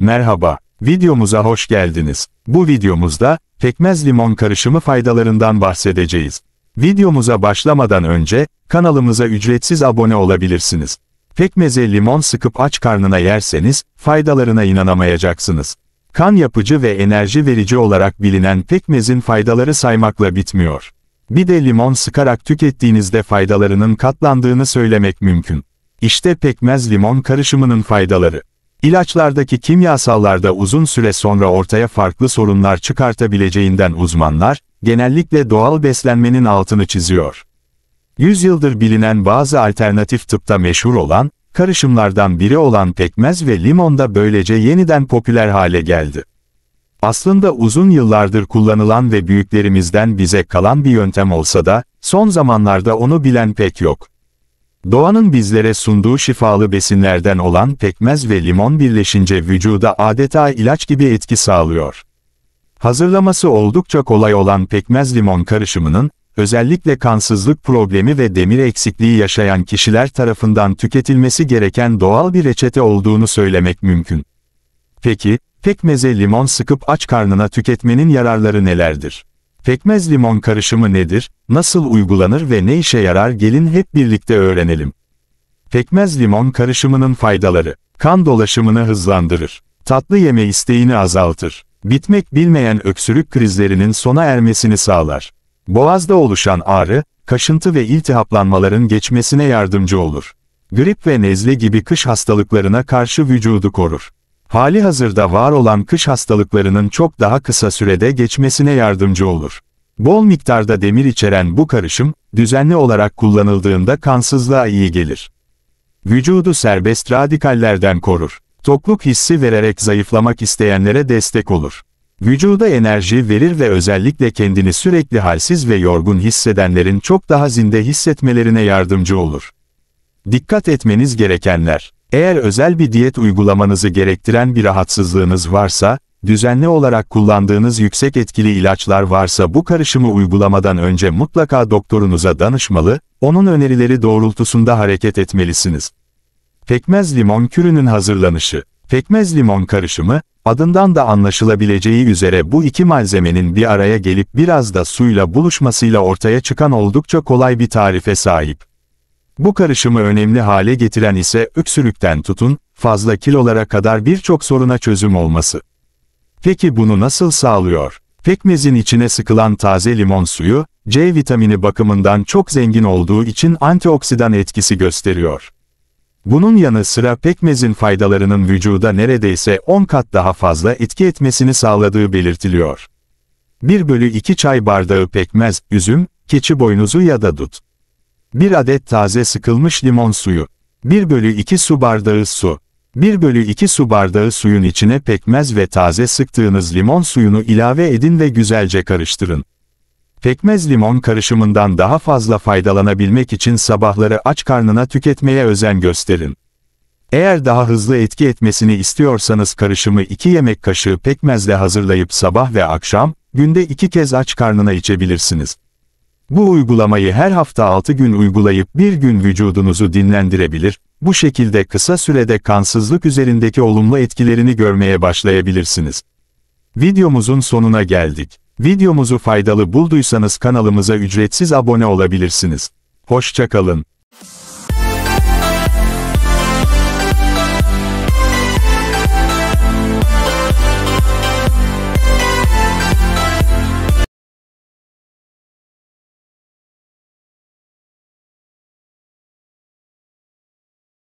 Merhaba, videomuza hoş geldiniz. Bu videomuzda, pekmez limon karışımı faydalarından bahsedeceğiz. Videomuza başlamadan önce, kanalımıza ücretsiz abone olabilirsiniz. Pekmeze limon sıkıp aç karnına yerseniz, faydalarına inanamayacaksınız. Kan yapıcı ve enerji verici olarak bilinen pekmezin faydaları saymakla bitmiyor. Bir de limon sıkarak tükettiğinizde faydalarının katlandığını söylemek mümkün. İşte pekmez limon karışımının faydaları. İlaçlardaki kimyasallarda uzun süre sonra ortaya farklı sorunlar çıkartabileceğinden uzmanlar, genellikle doğal beslenmenin altını çiziyor. Yüzyıldır bilinen bazı alternatif tıpta meşhur olan, karışımlardan biri olan pekmez ve limon da böylece yeniden popüler hale geldi. Aslında uzun yıllardır kullanılan ve büyüklerimizden bize kalan bir yöntem olsa da, son zamanlarda onu bilen pek yok. Doğanın bizlere sunduğu şifalı besinlerden olan pekmez ve limon birleşince vücuda adeta ilaç gibi etki sağlıyor. Hazırlaması oldukça kolay olan pekmez limon karışımının, özellikle kansızlık problemi ve demir eksikliği yaşayan kişiler tarafından tüketilmesi gereken doğal bir reçete olduğunu söylemek mümkün. Peki, pekmeze limon sıkıp aç karnına tüketmenin yararları nelerdir? Pekmez limon karışımı nedir, nasıl uygulanır ve ne işe yarar gelin hep birlikte öğrenelim. Pekmez limon karışımının faydaları, kan dolaşımını hızlandırır, tatlı yeme isteğini azaltır, bitmek bilmeyen öksürük krizlerinin sona ermesini sağlar. Boğazda oluşan ağrı, kaşıntı ve iltihaplanmaların geçmesine yardımcı olur. Grip ve nezle gibi kış hastalıklarına karşı vücudu korur hali hazırda var olan kış hastalıklarının çok daha kısa sürede geçmesine yardımcı olur. Bol miktarda demir içeren bu karışım, düzenli olarak kullanıldığında kansızlığa iyi gelir. Vücudu serbest radikallerden korur. Tokluk hissi vererek zayıflamak isteyenlere destek olur. Vücuda enerji verir ve özellikle kendini sürekli halsiz ve yorgun hissedenlerin çok daha zinde hissetmelerine yardımcı olur. Dikkat etmeniz gerekenler eğer özel bir diyet uygulamanızı gerektiren bir rahatsızlığınız varsa, düzenli olarak kullandığınız yüksek etkili ilaçlar varsa bu karışımı uygulamadan önce mutlaka doktorunuza danışmalı, onun önerileri doğrultusunda hareket etmelisiniz. Pekmez limon kürünün hazırlanışı Pekmez limon karışımı, adından da anlaşılabileceği üzere bu iki malzemenin bir araya gelip biraz da suyla buluşmasıyla ortaya çıkan oldukça kolay bir tarife sahip. Bu karışımı önemli hale getiren ise öksürükten tutun, fazla kilolara kadar birçok soruna çözüm olması. Peki bunu nasıl sağlıyor? Pekmezin içine sıkılan taze limon suyu, C vitamini bakımından çok zengin olduğu için antioksidan etkisi gösteriyor. Bunun yanı sıra pekmezin faydalarının vücuda neredeyse 10 kat daha fazla etki etmesini sağladığı belirtiliyor. 1 bölü 2 çay bardağı pekmez, üzüm, keçi boynuzu ya da dut. 1 adet taze sıkılmış limon suyu, 1 bölü 2 su bardağı su, 1 bölü 2 su bardağı suyun içine pekmez ve taze sıktığınız limon suyunu ilave edin ve güzelce karıştırın. Pekmez limon karışımından daha fazla faydalanabilmek için sabahları aç karnına tüketmeye özen gösterin. Eğer daha hızlı etki etmesini istiyorsanız karışımı 2 yemek kaşığı pekmezle hazırlayıp sabah ve akşam, günde 2 kez aç karnına içebilirsiniz. Bu uygulamayı her hafta 6 gün uygulayıp bir gün vücudunuzu dinlendirebilir, bu şekilde kısa sürede kansızlık üzerindeki olumlu etkilerini görmeye başlayabilirsiniz. Videomuzun sonuna geldik. Videomuzu faydalı bulduysanız kanalımıza ücretsiz abone olabilirsiniz. Hoşçakalın.